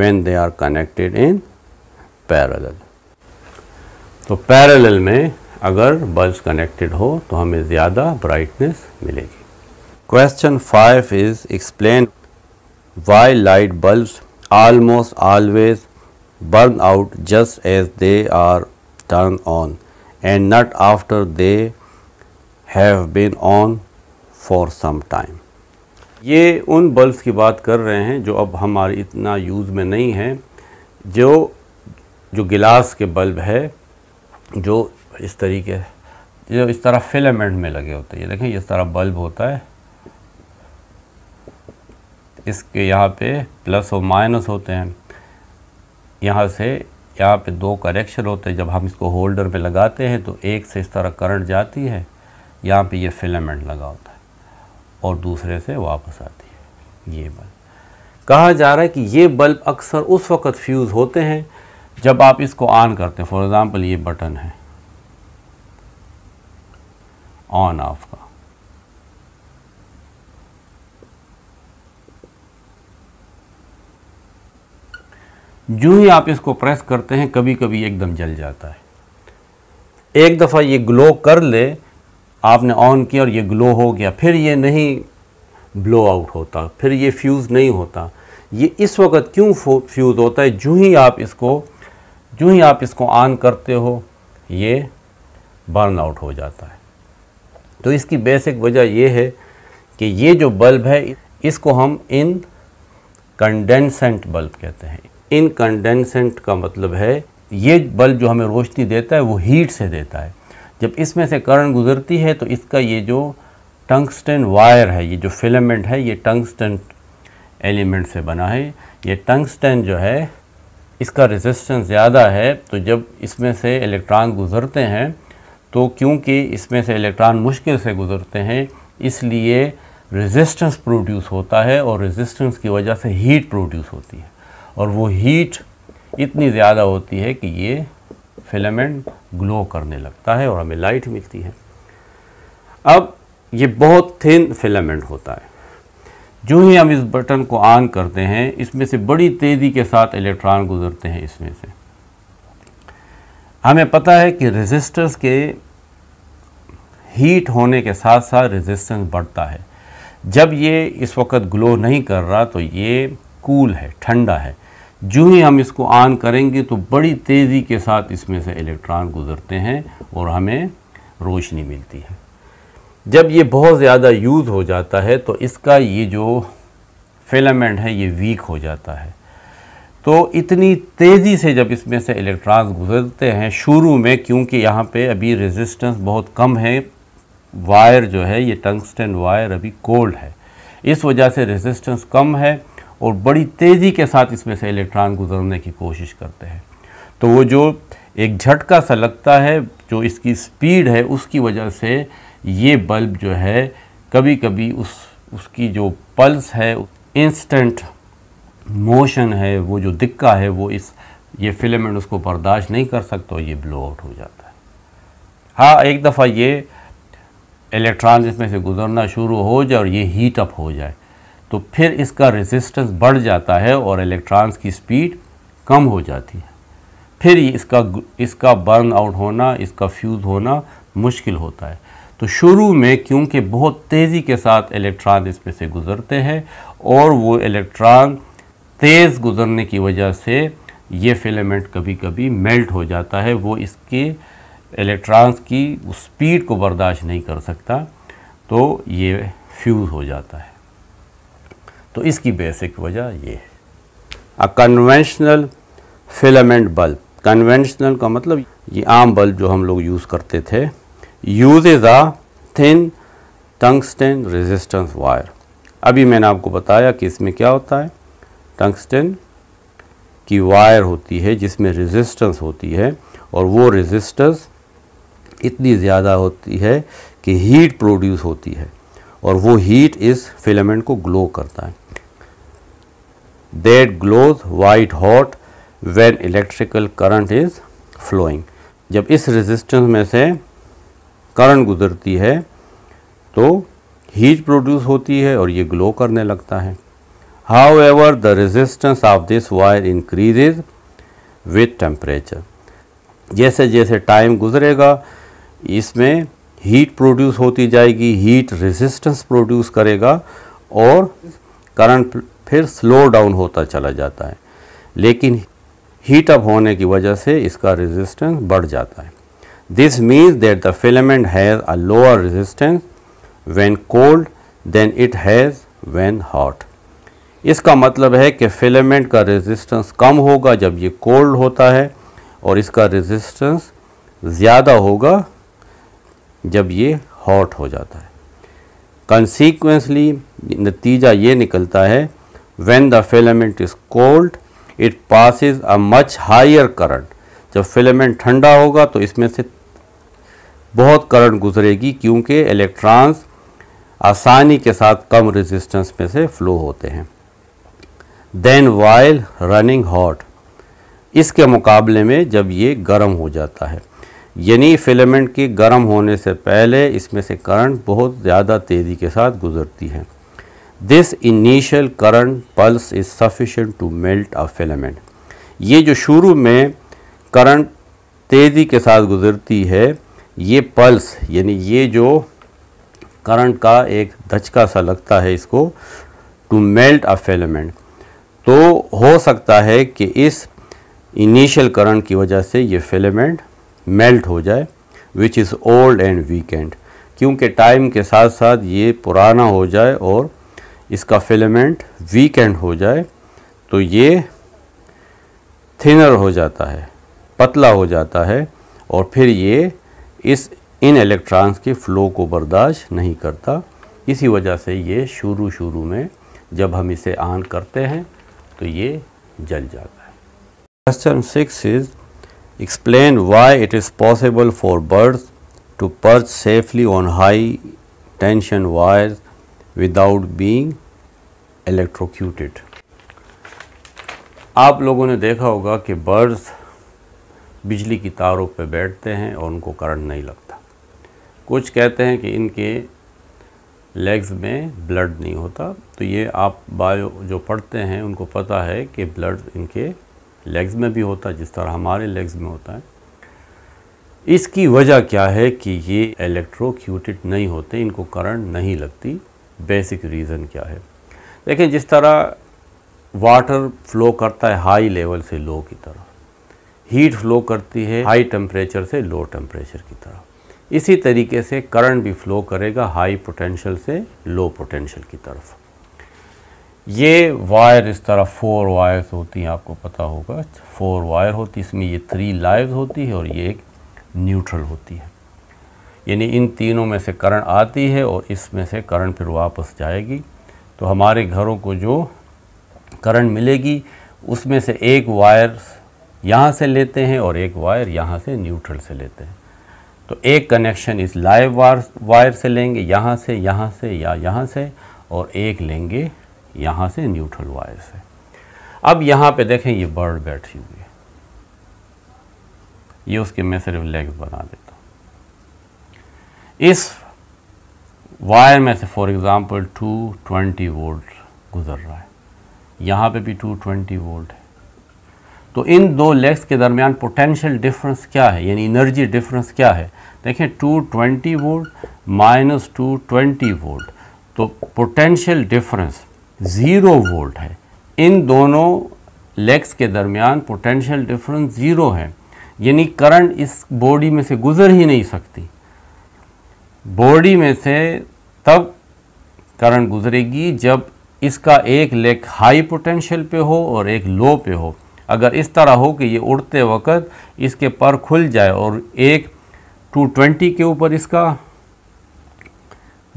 when they are connected in parallel. तो parallel में अगर bulbs connected हो तो हमें ज़्यादा brightness मिलेगी Question 5 is explain why light bulbs almost always burn out just as they are turned on. and not after they have been on for some time. ये उन बल्ब्स की बात कर रहे हैं जो अब हमारे इतना यूज़ में नहीं हैं जो जो गिलास के बल्ब है जो इस तरीके जो इस तरह फिलामेंट में लगे होते हैं ये देखें इस तरह बल्ब होता है इसके यहाँ पे प्लस और माइनस होते हैं यहाँ से यहाँ पे दो करेक्शन होते हैं जब हम इसको होल्डर पे लगाते हैं तो एक से इस तरह करंट जाती है यहाँ पे ये यह फिलामेंट लगा होता है और दूसरे से वापस आती है ये बल्ब कहा जा रहा है कि ये बल्ब अक्सर उस वक्त फ्यूज़ होते हैं जब आप इसको ऑन करते हैं फॉर एग्ज़ाम्पल ये बटन है ऑन ऑफ जो ही आप इसको प्रेस करते हैं कभी कभी एकदम जल जाता है एक दफ़ा ये ग्लो कर ले आपने ऑन किया और ये ग्लो हो गया फिर ये नहीं ब्लो आउट होता फिर ये फ्यूज़ नहीं होता ये इस वक्त क्यों फ्यूज़ होता है जो ही आप इसको जो ही आप इसको ऑन करते हो ये बर्न आउट हो जाता है तो इसकी बेसिक वजह यह है कि ये जो बल्ब है इसको हम इन कंडेंसेंट बल्ब कहते हैं इनकंडेंसेंट का मतलब है ये बल्ब जो हमें रोशनी देता है वो हीट से देता है जब इसमें से करंट गुजरती है तो इसका ये जो टंगस्टन वायर है ये जो फिलामेंट है ये टंगस्टन एलिमेंट से बना है ये टंगस्टन जो है इसका रेजिस्टेंस ज़्यादा है तो जब इसमें से इलेक्ट्रॉन गुजरते हैं तो क्योंकि इसमें से इलेक्ट्रॉन मुश्किल से गुजरते हैं इसलिए रेजिस्टेंस प्रोड्यूस होता है और रेजिस्टेंस की वजह से हीट प्रोड्यूस होती है और वो हीट इतनी ज़्यादा होती है कि ये फिलामेंट ग्लो करने लगता है और हमें लाइट मिलती है अब ये बहुत थिन फिलामेंट होता है जो ही हम इस बटन को ऑन करते हैं इसमें से बड़ी तेज़ी के साथ इलेक्ट्रॉन गुजरते हैं इसमें से हमें पता है कि रेजिस्टर्स के हीट होने के साथ साथ रेजिस्टेंस बढ़ता है जब ये इस वक्त ग्लो नहीं कर रहा तो ये कूल है ठंडा है जो ही हम इसको ऑन करेंगे तो बड़ी तेज़ी के साथ इसमें से इलेक्ट्रॉन गुजरते हैं और हमें रोशनी मिलती है जब ये बहुत ज़्यादा यूज़ हो जाता है तो इसका ये जो फिलामेंट है ये वीक हो जाता है तो इतनी तेज़ी से जब इसमें से इलेक्ट्रॉन्स गुजरते हैं शुरू में क्योंकि यहाँ पे अभी रेजिस्टेंस बहुत कम है वायर जो है ये टंगस्टन वायर अभी कोल्ड है इस वजह से रेजिस्टेंस कम है और बड़ी तेज़ी के साथ इसमें से इलेक्ट्रॉन गुजरने की कोशिश करते हैं तो वो जो एक झटका सा लगता है जो इसकी स्पीड है उसकी वजह से ये बल्ब जो है कभी कभी उस उसकी जो पल्स है इंस्टेंट मोशन है वो जो दिक्का है वो इस ये फिलामेंट उसको बर्दाश्त नहीं कर सकता और ये ब्लो आउट हो जाता है हाँ एक दफ़ा ये इलेक्ट्रॉन इसमें से गुजरना शुरू हो जाए और ये हीट अप हो जाए तो फिर इसका रेजिस्टेंस बढ़ जाता है और इलेक्ट्रॉन्स की स्पीड कम हो जाती है फिर इसका इसका बर्न आउट होना इसका फ्यूज़ होना मुश्किल होता है तो शुरू में क्योंकि बहुत तेज़ी के साथ इलेक्ट्रॉन इसमें से गुज़रते हैं और वो इलेक्ट्रॉन तेज़ गुज़रने की वजह से ये फिलामेंट कभी कभी मेल्ट हो जाता है वो इसके इलेक्ट्रॉन्स की स्पीड को बर्दाश्त नहीं कर सकता तो ये फ्यूज़ हो जाता है तो इसकी बेसिक वजह ये है a conventional filament bulb conventional का मतलब ये आम बल्ब जो हम लोग यूज़ करते थे use is a thin tungsten resistance wire अभी मैंने आपको बताया कि इसमें क्या होता है टंगस्टन की वायर होती है जिसमें रेजिस्टेंस होती है और वो रेजिस्टेंस इतनी ज़्यादा होती है कि हीट प्रोड्यूस होती है और वो हीट इस फिलामेंट को ग्लो करता है that glows white hot when electrical current is flowing जब इस रेजिस्टेंस में से करंट गुजरती है तो हीट प्रोड्यूस होती है और ये ग्लो करने लगता है however the resistance of this wire increases with temperature जैसे जैसे टाइम गुजरेगा इसमें हीट प्रोड्यूस होती जाएगी हीट रेजिस्टेंस प्रोड्यूस करेगा और करंट फिर स्लो डाउन होता चला जाता है लेकिन हीट अप होने की वजह से इसका रेजिस्टेंस बढ़ जाता है this means that the filament has a lower resistance when cold than it has when hot इसका मतलब है कि फिलामेंट का रेजिस्टेंस कम होगा जब ये कोल्ड होता है और इसका रेजिस्टेंस ज़्यादा होगा जब ये हॉट हो जाता है कंसीक्वेंसली नतीजा ये निकलता है when the filament is cold it passes a much higher current जब फिलामेंट ठंडा होगा तो इसमें से बहुत करंट गुजरेगी क्योंकि इलेक्ट्रॉन्स आसानी के साथ कम रेजिस्टेंस में से फ्लो होते हैं देन वाइल रनिंग हॉट इसके मुकाबले में जब ये गर्म हो जाता है यानी फिलामेंट के गर्म होने से पहले इसमें से करंट बहुत ज़्यादा तेज़ी के साथ गुजरती है this initial current pulse is sufficient to melt a filament ये जो शुरू में करंट तेज़ी के साथ गुजरती है ये पल्स यानी ये जो करंट का एक धचका सा लगता है इसको टू मेल्ट अ फिलामेंट तो हो सकता है कि इस इनिशियल करंट की वजह से ये फिलामेंट मेल्ट हो जाए which is old and weakened क्योंकि टाइम के साथ साथ ये पुराना हो जाए और इसका फिलामेंट एंड हो जाए तो ये थिनर हो जाता है पतला हो जाता है और फिर ये इस इन इलेक्ट्रॉन्स के फ्लो को बर्दाश्त नहीं करता इसी वजह से ये शुरू शुरू में जब हम इसे ऑन करते हैं तो ये जल जाता है question six is explain why it is possible for birds to perch safely on high tension wire without being electrocuted आप लोगों ने देखा होगा कि बर्ड्स बिजली की तारों पर बैठते हैं और उनको करंट नहीं लगता कुछ कहते हैं कि इनके लेग्स में ब्लड नहीं होता तो ये आप बायो जो पढ़ते हैं उनको पता है कि ब्लड इनके लेग्स में भी होता है जिस तरह हमारे लेग्स में होता है इसकी वजह क्या है कि ये इलेक्ट्रोक्यूटेड नहीं होते इनको करंट नहीं लगती बेसिक रीज़न क्या है देखें जिस तरह वाटर फ्लो करता है हाई लेवल से लो की तरह हीट फ्लो करती है हाई टेम्परेचर से लो टेम्परेचर की तरफ इसी तरीके से करंट भी फ्लो करेगा हाई पोटेंशियल से लो पोटेंशियल की तरफ ये वायर इस तरह फोर वायर्स होती हैं आपको पता होगा फोर वायर होती है इसमें ये थ्री लाइव्स होती है और ये एक न्यूट्रल होती है यानी इन तीनों में से करण आती है और इसमें से करण फिर वापस जाएगी तो हमारे घरों को जो करंट मिलेगी उसमें से एक वायर यहाँ से लेते हैं और एक वायर यहाँ से न्यूट्रल से लेते हैं तो एक कनेक्शन इस लाइव वायर वायर से लेंगे यहाँ से यहाँ से या यहाँ से और एक लेंगे यहाँ से न्यूट्रल वायर से अब यहाँ पे देखें ये बर्ड बैठी हुई है ये उसके मैं सिर्फ लेग्स बना देते इस वायर में से फॉर एग्ज़ाम्पल 220 वोल्ट गुज़र रहा है यहाँ पे भी 220 वोल्ट है तो इन दो लेग्स के दरमियान पोटेंशियल डिफरेंस क्या है यानी एनर्जी डिफरेंस क्या है देखें 220 वोल्ट माइनस 220 वोल्ट तो पोटेंशियल डिफरेंस ज़ीरो वोल्ट है इन दोनों लेग्स के दरमियान पोटेंशियल डिफरेंस ज़ीरो है यानी करंट इस बॉडी में से गुज़र ही नहीं सकती बॉडी में से तब करंट गुजरेगी जब इसका एक लेग हाई पोटेंशियल पे हो और एक लो पे हो अगर इस तरह हो कि ये उड़ते वक्त इसके पर खुल जाए और एक 220 के ऊपर इसका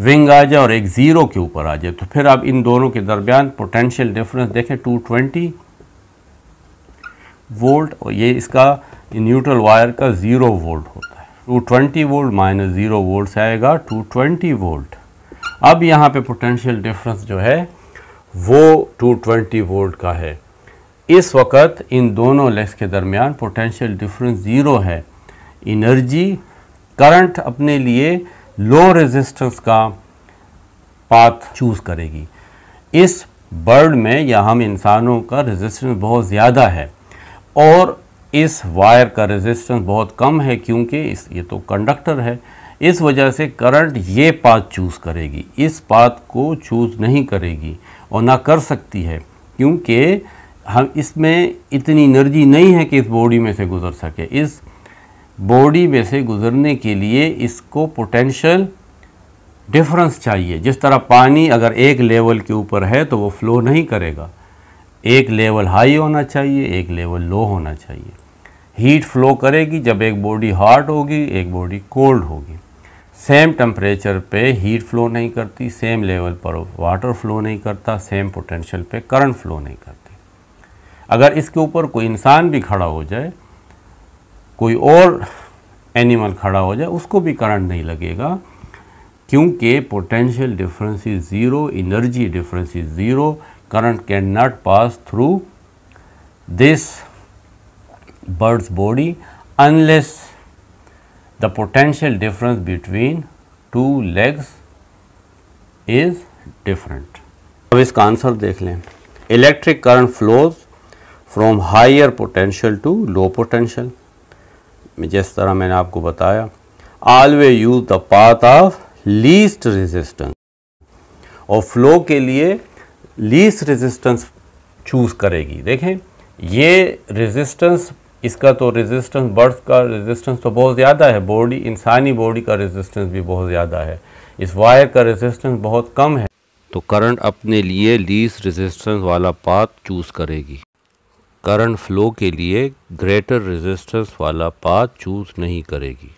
विंग आ जाए और एक ज़ीरो के ऊपर आ जाए तो फिर आप इन दोनों के दरमियान पोटेंशियल डिफरेंस देखें 220 वोल्ट और ये इसका न्यूट्रल वायर का ज़ीरो वोल्ट होता है 220 वोल्ट माइनस ज़ीरो वोल्ट से आएगा 220 वोल्ट अब यहाँ पे पोटेंशियल डिफरेंस जो है वो 220 वोल्ट का है इस वक्त इन दोनों लेग्स के दरमियान पोटेंशियल डिफरेंस ज़ीरो है इनर्जी करंट अपने लिए लो रेजिस्टेंस का पाथ चूज़ करेगी इस बर्ड में या हम इंसानों का रेजिस्टेंस बहुत ज़्यादा है और इस वायर का रेजिस्टेंस बहुत कम है क्योंकि इस ये तो कंडक्टर है इस वजह से करंट ये पाथ चूज़ करेगी इस पाथ को चूज़ नहीं करेगी और ना कर सकती है क्योंकि हम इसमें इतनी एनर्जी नहीं है कि इस बॉडी में से गुज़र सके इस बॉडी में से गुज़रने के लिए इसको पोटेंशियल डिफरेंस चाहिए जिस तरह पानी अगर एक लेवल के ऊपर है तो वो फ्लो नहीं करेगा एक लेवल हाई होना चाहिए एक लेवल लो होना चाहिए हीट फ्लो करेगी जब एक बॉडी हॉट होगी एक बॉडी कोल्ड होगी सेम टम्परेचर पे हीट फ्लो नहीं करती सेम लेवल पर वाटर फ्लो नहीं करता सेम पोटेंशियल पे करंट फ्लो नहीं करती अगर इसके ऊपर कोई इंसान भी खड़ा हो जाए कोई और एनिमल खड़ा हो जाए उसको भी करंट नहीं लगेगा क्योंकि potential difference is zero energy difference is zero current cannot pass through this bird's body unless the potential difference between two legs is different. अब इसका आंसर देख लें electric current flows from higher potential to low potential जिस तरह मैंने आपको बताया always use the path of least resistance और flow के लिए लीस रेजिस्टेंस चूज़ करेगी देखें ये रेजिस्टेंस इसका तो रेजिस्टेंस बर्ड्स का रेजिस्टेंस तो बहुत ज़्यादा है बॉडी इंसानी बॉडी का रेजिस्टेंस भी बहुत ज़्यादा है इस वायर का रेजिस्टेंस बहुत कम है तो करंट अपने लिए लीस रेजिस्टेंस वाला पाथ चूज़ करेगी करंट फ्लो के लिए ग्रेटर रेजिस्टेंस वाला पाथ चूज़ नहीं करेगी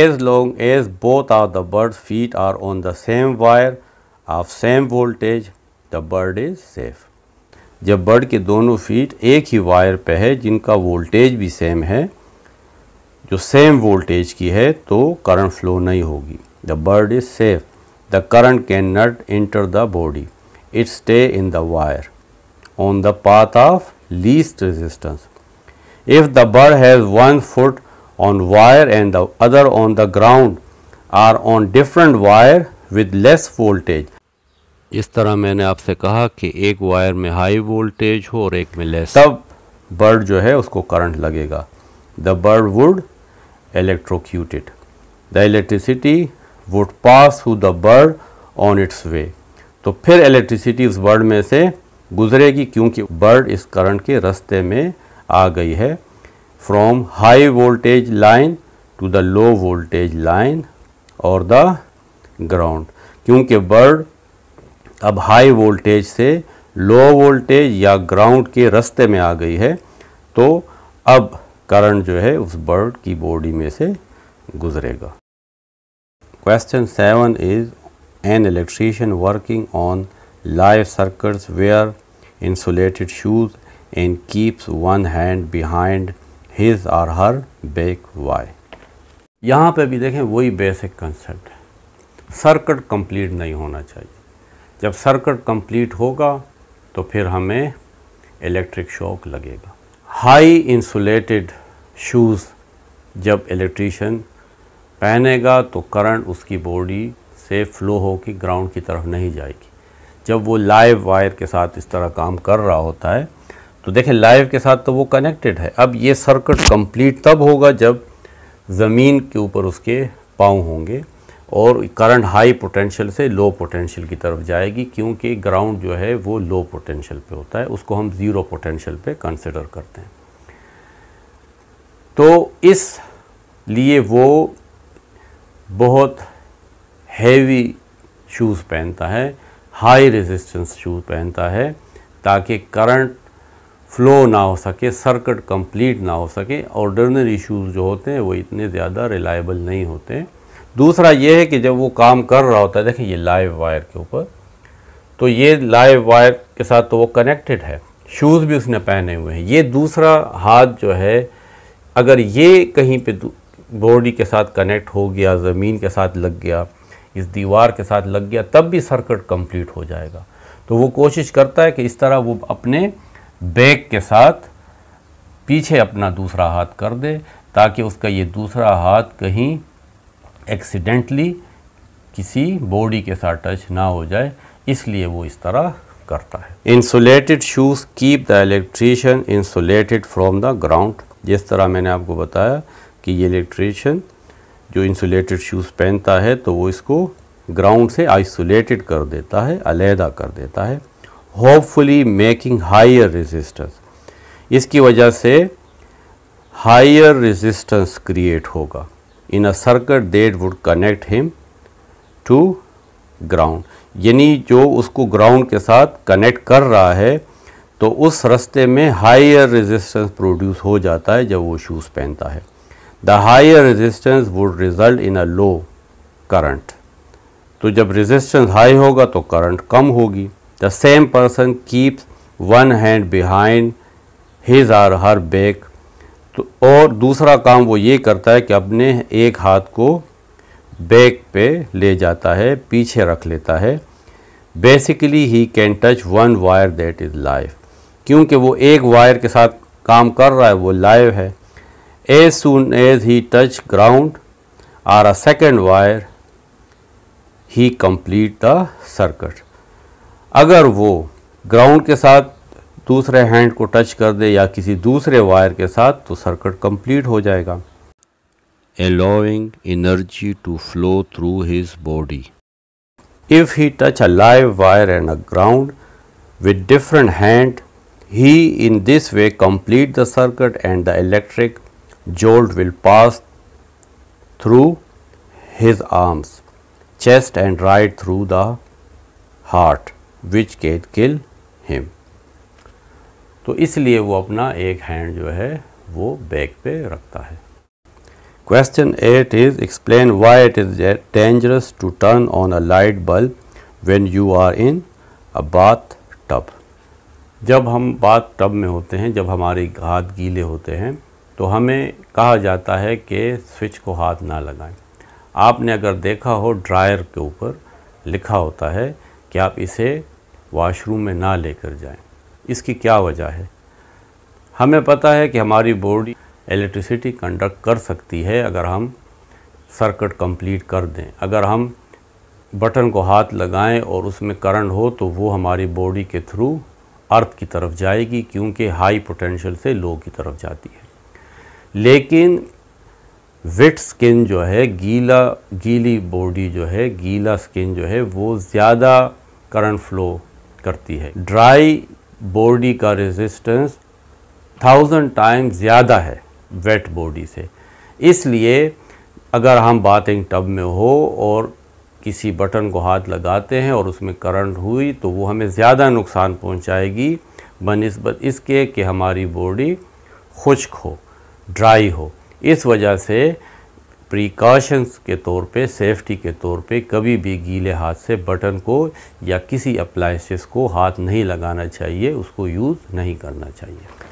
as long as both are the birds feet are on the same wire of same voltage the bird is safe जब बर्ड के दोनों फीट एक ही वायर पे है जिनका वोल्टेज भी सेम है जो सेम वोल्टेज की है तो करंट फ्लो नहीं होगी the bird is safe the current can not enter the body it stay in the wire on the path of least resistance if the bird has one foot on wire and the other on the ground or on different wire with less voltage इस तरह मैंने आपसे कहा कि एक wire में high voltage हो और एक में लेस तब बर्ड जो है उसको करंट लगेगा the bird would electrocuted the electricity would pass हु the bird on its way तो फिर इलेक्ट्रिसिटी उस बर्ड में से गुजरेगी क्योंकि बर्ड इस करंट के रास्ते में आ गई है from high voltage line to the low voltage line और द ग्राउंड क्योंकि बर्ड अब हाई वोल्टेज से लो वोल्टेज या ग्राउंड के रास्ते में आ गई है तो अब करंट जो है उस बर्ड की बॉडी में से गुजरेगा question seven is an electrician working on live circuits wear insulated shoes and keeps one hand behind his or her back why यहाँ पे भी देखें वही बेसिक कंसेप्ट है कंप्लीट नहीं होना चाहिए जब सर्किट कंप्लीट होगा तो फिर हमें इलेक्ट्रिक शॉक लगेगा हाई इंसुलेटेड शूज़ जब इलेक्ट्रिशन पहनेगा तो करंट उसकी बॉडी से फ्लो होकर ग्राउंड की तरफ नहीं जाएगी जब वो लाइव वायर के साथ इस तरह काम कर रहा होता है तो देखें लाइव के साथ तो वो कनेक्टेड है अब ये सर्किट कंप्लीट तब होगा जब ज़मीन के ऊपर उसके पाँव होंगे और करंट हाई पोटेंशियल से लो पोटेंशियल की तरफ जाएगी क्योंकि ग्राउंड जो है वो लो पोटेंशियल पे होता है उसको हम ज़ीरो पोटेंशियल पे कंसिडर करते हैं तो इस लिए वो बहुत हैवी शूज़ पहनता है हाई रेजिस्टेंस शूज़ पहनता है ताकि करंट फ्लो ना हो सके सर्किट कंप्लीट ना हो सके ऑर्डनरी शूज़ जो होते हैं वो इतने ज़्यादा रिलायबल नहीं होते हैं दूसरा ये है कि जब वो काम कर रहा होता है देखें ये लाइव वायर के ऊपर तो ये लाइव वायर के साथ तो वो कनेक्टेड है शूज़ भी उसने पहने हुए हैं ये दूसरा हाथ जो है अगर ये कहीं पे बॉडी के साथ कनेक्ट हो गया ज़मीन के साथ लग गया इस दीवार के साथ लग गया तब भी सर्कट कंप्लीट हो जाएगा तो वो कोशिश करता है कि इस तरह वो अपने बैग के साथ पीछे अपना दूसरा हाथ कर दे ताकि उसका ये दूसरा हाथ कहीं एक्सीडेंटली किसी बॉडी के साथ टच ना हो जाए इसलिए वो इस तरह करता है insulated shoes keep the electrician insulated from the ground जिस तरह मैंने आपको बताया कि ये इलेक्ट्रीशियन जो इंसुलेटेड शूज़ पहनता है तो वो इसको ग्राउंड से आइसोलेटेड कर देता है अलहदा कर देता है होपफुली मेकिंग हायर रेजिस्टेंस इसकी वजह से हायर रेजिस्टेंस क्रिएट होगा in a circuit that would connect him to ground यानी जो उसको ग्राउंड के साथ कनेक्ट कर रहा है तो उस रस्ते में हायर रेजिस्टेंस प्रोड्यूस हो जाता है जब वो शूज़ पहनता है the higher resistance would result in a low current तो जब रेजिस्टेंस हाई होगा तो करंट कम होगी the same person keeps one hand behind his or her back तो और दूसरा काम वो ये करता है कि अपने एक हाथ को बैक पे ले जाता है पीछे रख लेता है basically he can touch one wire that is live क्योंकि वो एक वायर के साथ काम कर रहा है वो लाइव है as soon as he touch ground or a second wire he complete the circuit अगर वो ग्राउंड के साथ दूसरे हैंड को टच कर दे या किसी दूसरे वायर के साथ तो सर्किट कंप्लीट हो जाएगा allowing energy to flow through his body if he touch a live wire and a ground with different hand he in this way complete the circuit and the electric jolt will pass through his arms chest and right through the heart which can kill him तो इसलिए वो अपना एक hand जो है वो back पे रखता है question eight is explain why it is dangerous to turn on a light bulb when you are in a bathtub जब हम बाथ टब में होते हैं जब हमारे हाथ गीले होते हैं तो हमें कहा जाता है कि स्विच को हाथ ना लगाएं आपने अगर देखा हो ड्रायर के ऊपर लिखा होता है कि आप इसे वॉशरूम में ना लेकर जाएं इसकी क्या वजह है हमें पता है कि हमारी बॉडी इलेक्ट्रिसिटी कंडक्ट कर सकती है अगर हम सर्किट कंप्लीट कर दें अगर हम बटन को हाथ लगाएं और उसमें करंट हो तो वो हमारी बॉडी के थ्रू अर्थ की तरफ जाएगी क्योंकि हाई पोटेंशियल से लो की तरफ जाती है लेकिन वेट स्किन जो है गीला गीली बॉडी जो है गीला स्किन जो है वो ज़्यादा करंट फ्लो करती है ड्राई बॉडी का रेजिस्टेंस थाउजेंड टाइम ज़्यादा है वेट बॉडी से इसलिए अगर हम बाथिंग टब में हो और किसी बटन को हाथ लगाते हैं और उसमें करंट हुई तो वो हमें ज़्यादा नुकसान पहुंचाएगी बनस्बत इसके कि हमारी बॉडी खुश्क हो ड्राई हो इस वजह से प्रिकॉशंस के तौर पे सेफ्टी के तौर पे कभी भी गीले हाथ से बटन को या किसी अप्लाइंसेस को हाथ नहीं लगाना चाहिए उसको यूज़ नहीं करना चाहिए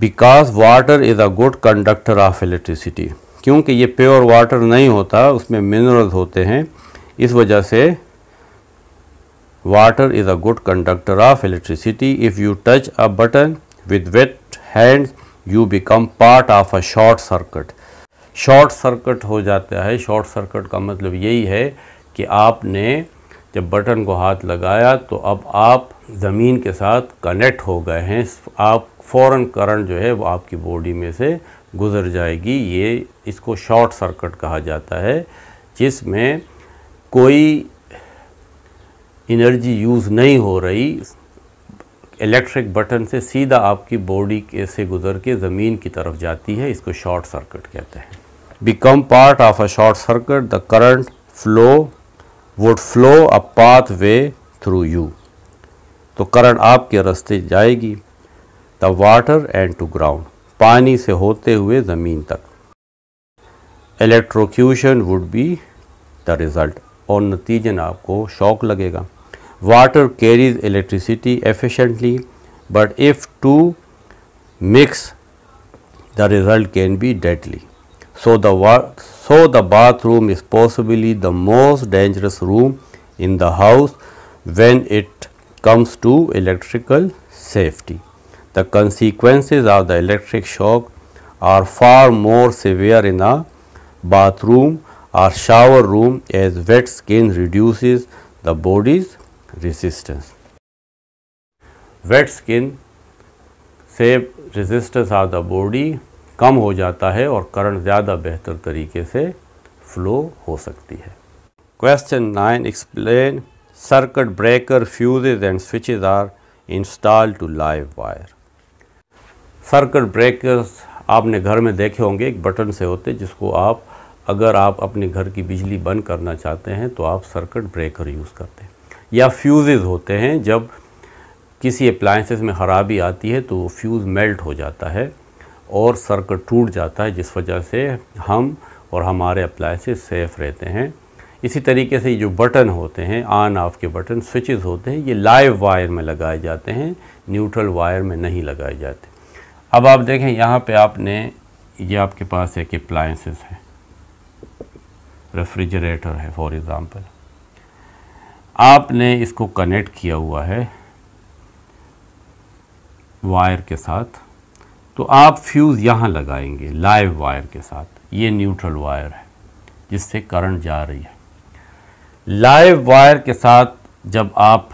because water is a good conductor of electricity क्योंकि ये प्योर वाटर नहीं होता उसमें मिनरल्स होते हैं इस वजह से water is a good conductor of electricity if you touch a button with wet hand you become part of a short circuit short circuit हो जाता है शॉर्ट सर्किट का मतलब यही है कि आपने जब बटन को हाथ लगाया तो अब आप ज़मीन के साथ कनेक्ट हो गए हैं आप फ़ौर करंट जो है वो आपकी बॉडी में से गुज़र जाएगी ये इसको शॉर्ट सर्किट कहा जाता है जिसमें कोई एनर्जी यूज़ नहीं हो रही इलेक्ट्रिक बटन से सीधा आपकी बॉडी के से गुज़र के ज़मीन की तरफ जाती है इसको शॉर्ट सर्किट कहते हैं become part of a short circuit the current flow would flow a pathway through you तो करंट आपके रास्ते जाएगी the water and to ground पानी से होते हुए ज़मीन तक electrocution would be the result और नतीजन आपको शौक लगेगा water carries electricity efficiently but if two mix the result can be deadly So the, so the bathroom is possibly the most dangerous room in the house when it comes to electrical safety. The consequences of the electric shock are far more severe in a bathroom or shower room as wet skin reduces the body's resistance. Wet skin save resistance of the body कम हो जाता है और current ज़्यादा बेहतर तरीके से flow हो सकती है question nine explain circuit breaker fuses and switches are install to live wire circuit breakers आपने घर में देखे होंगे एक बटन से होते जिसको आप अगर आप अपने घर की बिजली बंद करना चाहते हैं तो आप सर्किट ब्रेकर यूज़ करते हैं या फ्यूज़ होते हैं जब किसी अप्लाइंसेस में ख़राबी आती है तो फ्यूज़ मेल्ट हो जाता है और सर्कट टूट जाता है जिस वजह से हम और हमारे अप्लाइंसेस सेफ़ रहते हैं इसी तरीके से जो बटन होते हैं ऑन ऑफ के बटन स्विचेस होते हैं ये लाइव वायर में लगाए जाते हैं न्यूट्रल वायर में नहीं लगाए जाते अब आप देखें यहाँ पे आपने ये आपके पास एक अप्लाइंसेस है रेफ्रिजरेटर है फॉर एग्ज़ाम्पल आपने इसको कनेक्ट किया हुआ है वायर के साथ तो आप फ्यूज़ यहाँ लगाएंगे लाइव वायर के साथ ये न्यूट्रल वायर है जिससे करंट जा रही है लाइव वायर के साथ जब आप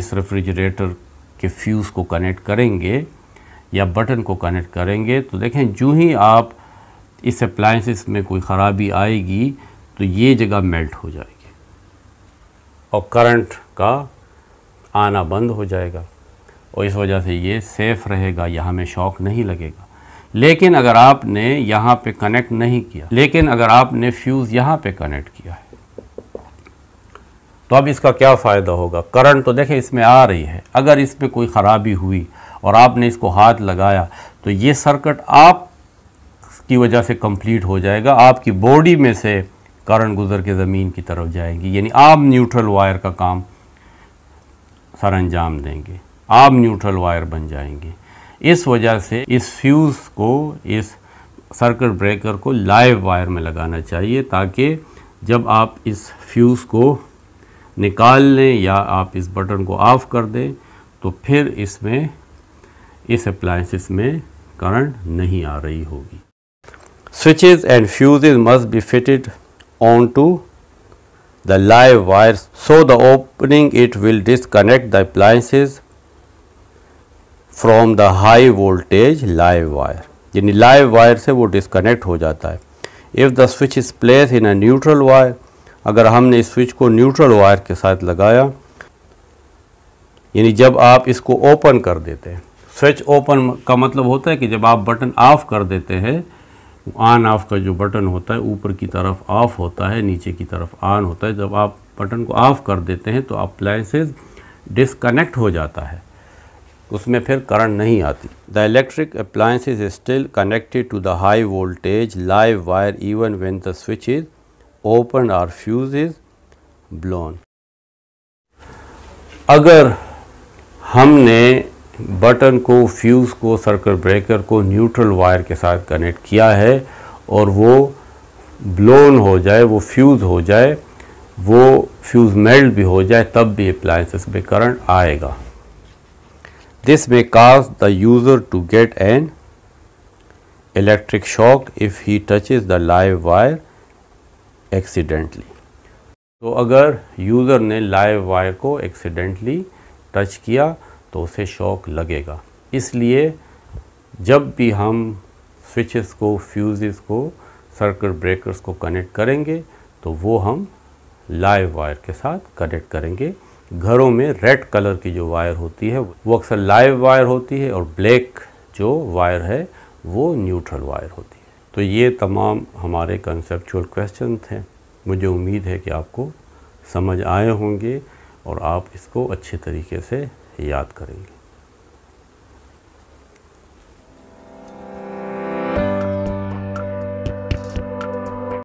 इस रेफ्रिजरेटर के फ्यूज़ को कनेक्ट करेंगे या बटन को कनेक्ट करेंगे तो देखें जो ही आप इस अप्लाइंसिस में कोई ख़राबी आएगी तो ये जगह मेल्ट हो जाएगी और करंट का आना बंद हो जाएगा और इस वजह से ये सेफ़ रहेगा यहाँ में शौक नहीं लगेगा लेकिन अगर आपने यहाँ पे कनेक्ट नहीं किया लेकिन अगर आपने फ्यूज़ यहाँ पे कनेक्ट किया है तो अब इसका क्या फ़ायदा होगा करंट तो देखें इसमें आ रही है अगर इस पर कोई ख़राबी हुई और आपने इसको हाथ लगाया तो ये सर्किट आप की वजह से कंप्लीट हो जाएगा आपकी बॉडी में से करंट गुजर के ज़मीन की तरफ जाएगी यानी आप न्यूट्रल वायर का काम सर अंजाम देंगे आप न्यूट्रल वायर बन जाएंगे इस वजह से इस फ्यूज़ को इस सर्किट ब्रेकर को लाइव वायर में लगाना चाहिए ताकि जब आप इस फ्यूज़ को निकाल लें या आप इस बटन को ऑफ़ कर दें तो फिर इसमें इस अप्लाइंसिस में करंट नहीं आ रही होगी and fuses must be fitted on to the live wire so the opening it will disconnect the appliances from the high voltage live wire यानी लाइव वायर से वो डिसकनेक्ट हो जाता है if the switch is place in a neutral wire अगर हमने इस switch को न्यूट्रल वायर के साथ लगाया यानी जब आप इसको ओपन कर देते हैं स्विच ओपन का मतलब होता है कि जब आप बटन ऑफ कर देते हैं ऑन ऑफ का जो बटन होता है ऊपर की तरफ ऑफ होता है नीचे की तरफ ऑन होता है जब आप बटन को ऑफ कर देते हैं तो अप्लाइंसेज डिसकनेक्ट हो जाता है उसमें फिर करंट नहीं आती the electric appliance is still connected to the high voltage live wire even when the switch is open or fuse is blown अगर हमने बटन को फ्यूज़ को सर्कल ब्रेकर को न्यूट्रल वायर के साथ कनेक्ट किया है और वो ब्लोन हो जाए वो फ्यूज़ हो जाए वो फ्यूज़ मेल्ट भी हो जाए तब भी अप्लाइंसेस में करंट आएगा This may cause the user to get an electric shock if he touches the live wire accidentally. तो अगर यूज़र ने लाइव वायर को एक्सीडेंटली टच किया तो उसे शॉक लगेगा इसलिए जब भी हम स्विचेस को फ्यूज़ को सर्किट ब्रेकर्स को कनेक्ट करेंगे तो वो हम लाइव वायर के साथ कनेक्ट करेंगे घरों में रेड कलर की जो वायर होती है वो अक्सर लाइव वायर होती है और ब्लैक जो वायर है वो न्यूट्रल वायर होती है तो ये तमाम हमारे कंसेप्चुअल क्वेश्चन थे मुझे उम्मीद है कि आपको समझ आए होंगे और आप इसको अच्छे तरीके से याद करेंगे